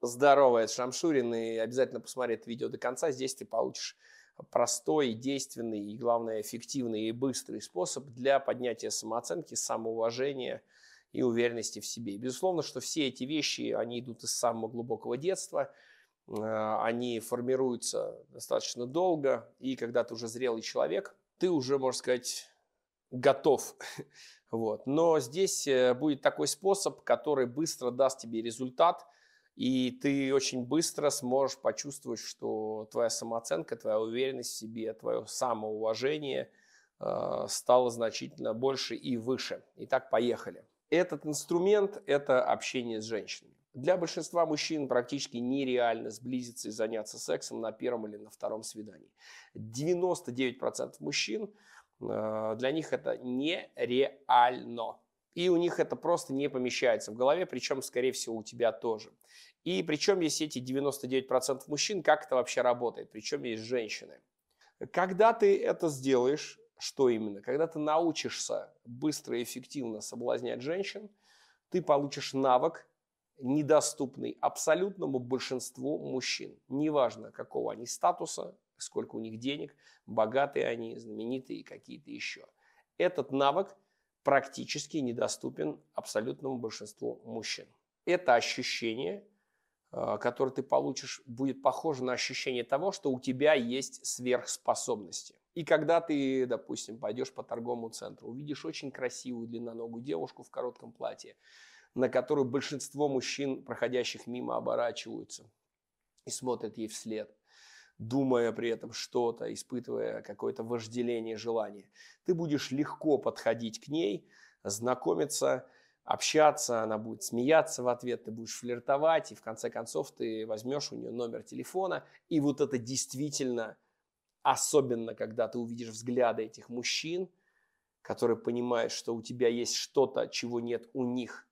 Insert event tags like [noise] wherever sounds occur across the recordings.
здоровая с Шамшурин и обязательно посмотри это видео до конца. Здесь ты получишь простой, действенный и, главное, эффективный и быстрый способ для поднятия самооценки, самоуважения и уверенности в себе. безусловно, что все эти вещи, они идут из самого глубокого детства, а, они формируются достаточно долго, и когда ты уже зрелый человек, ты уже, можно сказать, готов. [laughs] Вот. Но здесь э, будет такой способ, который быстро даст тебе результат – и ты очень быстро сможешь почувствовать, что твоя самооценка, твоя уверенность в себе, твое самоуважение э, стало значительно больше и выше. Итак, поехали. Этот инструмент – это общение с женщинами. Для большинства мужчин практически нереально сблизиться и заняться сексом на первом или на втором свидании. 99% мужчин, э, для них это нереально и у них это просто не помещается в голове, причем, скорее всего, у тебя тоже. И причем есть эти 99% мужчин, как это вообще работает, причем есть женщины. Когда ты это сделаешь, что именно? Когда ты научишься быстро и эффективно соблазнять женщин, ты получишь навык, недоступный абсолютному большинству мужчин. Неважно, какого они статуса, сколько у них денег, богатые они, знаменитые какие-то еще. Этот навык – практически недоступен абсолютному большинству мужчин. Это ощущение, э, которое ты получишь, будет похоже на ощущение того, что у тебя есть сверхспособности. И когда ты, допустим, пойдешь по торговому центру, увидишь очень красивую длинноногую девушку в коротком платье, на которую большинство мужчин, проходящих мимо, оборачиваются и смотрят ей вслед думая при этом что-то, испытывая какое-то вожделение, желание. Ты будешь легко подходить к ней, знакомиться, общаться, она будет смеяться в ответ, ты будешь флиртовать, и в конце концов ты возьмешь у нее номер телефона, и вот это действительно, особенно когда ты увидишь взгляды этих мужчин, которые понимают, что у тебя есть что-то, чего нет у них,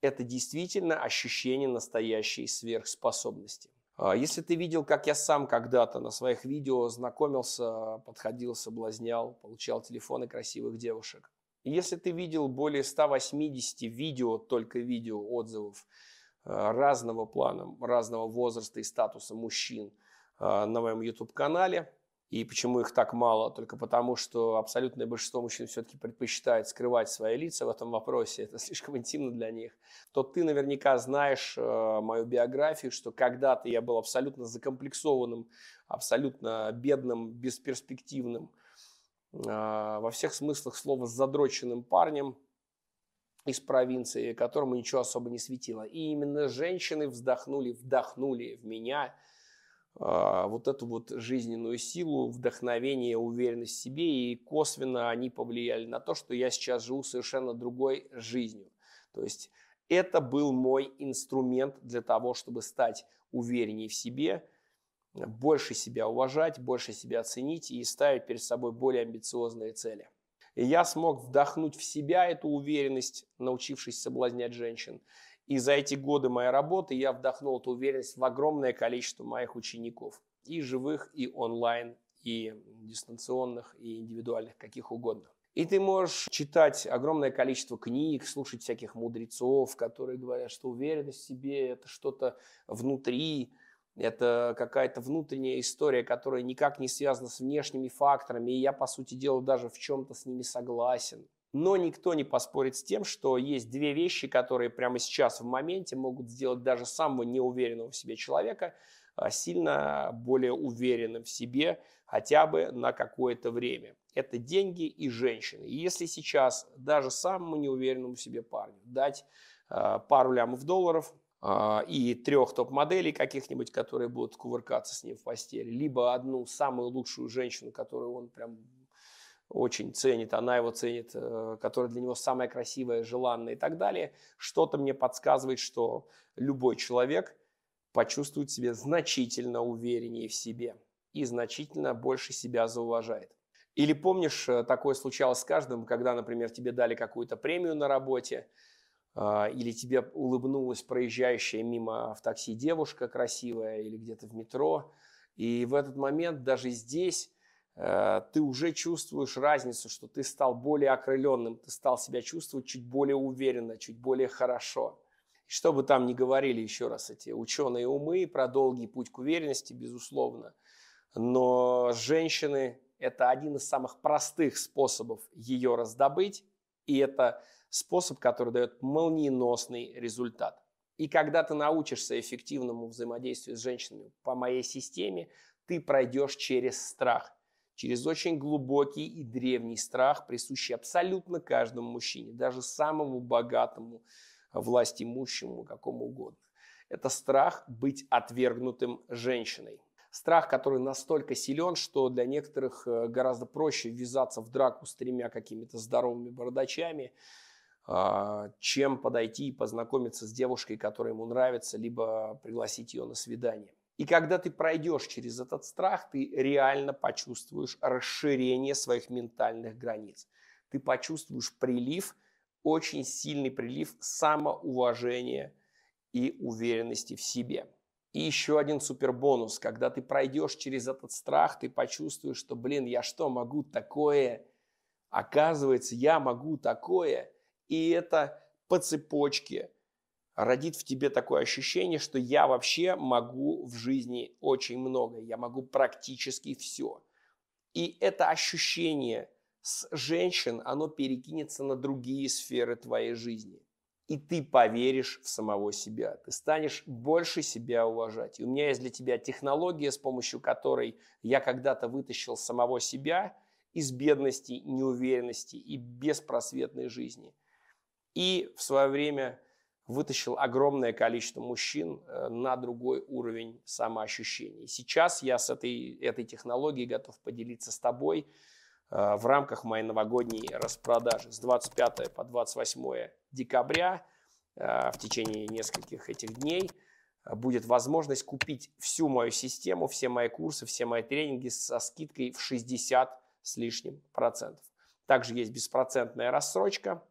это действительно ощущение настоящей сверхспособности. А, если ты видел, как я сам когда-то на своих видео знакомился, подходил, соблазнял, получал телефоны красивых девушек. И если ты видел более 180 видео, только видео, отзывов а, разного плана, разного возраста и статуса мужчин а, на моем YouTube-канале – и почему их так мало? Только потому, что абсолютное большинство мужчин все-таки предпочитает скрывать свои лица в этом вопросе. Это слишком интимно для них. То ты наверняка знаешь э, мою биографию, что когда-то я был абсолютно закомплексованным, абсолютно бедным, бесперспективным, э, во всех смыслах слова задроченным парнем из провинции, которому ничего особо не светило. И именно женщины вздохнули, вдохнули в меня – а, вот эту вот жизненную силу, вдохновение, уверенность в себе, и косвенно они повлияли на то, что я сейчас живу совершенно другой жизнью. То есть это был мой инструмент для того, чтобы стать увереннее в себе, больше себя уважать, больше себя оценить и ставить перед собой более амбициозные цели. И я смог вдохнуть в себя эту уверенность, научившись соблазнять женщин. И за эти годы моей работы я вдохнул эту уверенность в огромное количество моих учеников. И живых, и онлайн, и дистанционных, и индивидуальных, каких угодно. И ты можешь читать огромное количество книг, слушать всяких мудрецов, которые говорят, что уверенность в себе – это что-то внутри, это какая-то внутренняя история, которая никак не связана с внешними факторами, и я, по сути дела, даже в чем-то с ними согласен. Но никто не поспорит с тем, что есть две вещи, которые прямо сейчас в моменте могут сделать даже самого неуверенного в себе человека а, сильно более уверенным в себе хотя бы на какое-то время. Это деньги и женщины. И если сейчас даже самому неуверенному в себе парню дать а, пару лямов долларов, а, и трех топ-моделей каких-нибудь, которые будут кувыркаться с ним в постели, либо одну самую лучшую женщину, которую он прям очень ценит, она его ценит, э, которая для него самая красивая, желанная и так далее, что-то мне подсказывает, что любой человек почувствует себя значительно увереннее в себе и значительно больше себя зауважает. Или помнишь, э, такое случалось с каждым, когда, например, тебе дали какую-то премию на работе, а, или тебе улыбнулась проезжающая мимо в такси девушка красивая, или где-то в метро. И в этот момент даже здесь Э, ты уже чувствуешь разницу, что ты стал более окрыленным, ты стал себя чувствовать чуть более уверенно, чуть более хорошо. И что бы там ни говорили еще раз эти ученые умы про долгий путь к уверенности, безусловно, но женщины – это один из самых простых способов ее раздобыть, и это способ, который дает молниеносный результат. И когда ты научишься эффективному взаимодействию с женщинами по моей системе, ты пройдешь через страх – через очень глубокий и древний страх, присущий абсолютно каждому мужчине, даже самому богатому, а, власть имущему, какому угодно. Это страх быть отвергнутым женщиной. Страх, который настолько силен, что для некоторых э, гораздо проще ввязаться в драку с тремя какими-то здоровыми бородачами, а, чем подойти и познакомиться с девушкой, которая ему нравится, либо пригласить ее на свидание. И когда ты пройдешь через этот страх, ты реально почувствуешь расширение своих ментальных границ. Ты почувствуешь прилив, очень сильный прилив самоуважения и уверенности в себе. И еще один супер бонус. Когда ты пройдешь через этот страх, ты почувствуешь, что, блин, я что, могу такое? Оказывается, я могу такое. И это по цепочке родит в тебе такое ощущение, что я вообще могу в жизни очень многое, я могу практически все. И это ощущение с женщин, оно перекинется на другие сферы твоей жизни. И ты поверишь в самого себя, ты станешь больше себя уважать. И у меня есть для тебя технология, с помощью которой я когда-то вытащил самого себя из бедности, неуверенности и беспросветной жизни. И в свое время вытащил огромное количество мужчин э, на другой уровень самоощущения. Сейчас я с этой, этой технологией готов поделиться с тобой э, в рамках моей новогодней распродажи с 25 по 28 декабря э, в течение нескольких этих дней будет возможность купить всю мою систему, все мои курсы, все мои тренинги со скидкой в 60 с лишним процентов. Также есть беспроцентная рассрочка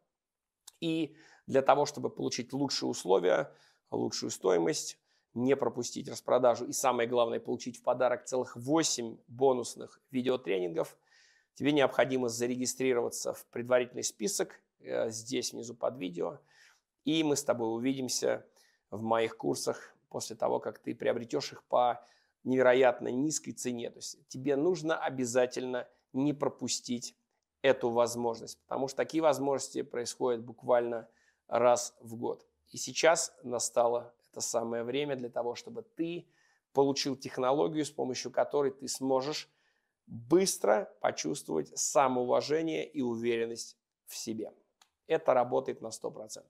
и для того, чтобы получить лучшие условия, лучшую стоимость, не пропустить распродажу и самое главное, получить в подарок целых 8 бонусных видеотренингов, тебе необходимо зарегистрироваться в предварительный список э, здесь внизу под видео. И мы с тобой увидимся в моих курсах после того, как ты приобретешь их по невероятно низкой цене. То есть тебе нужно обязательно не пропустить эту возможность, потому что такие возможности происходят буквально раз в год. И сейчас настало это самое время для того, чтобы ты получил технологию, с помощью которой ты сможешь быстро почувствовать самоуважение и уверенность в себе. Это работает на 100%.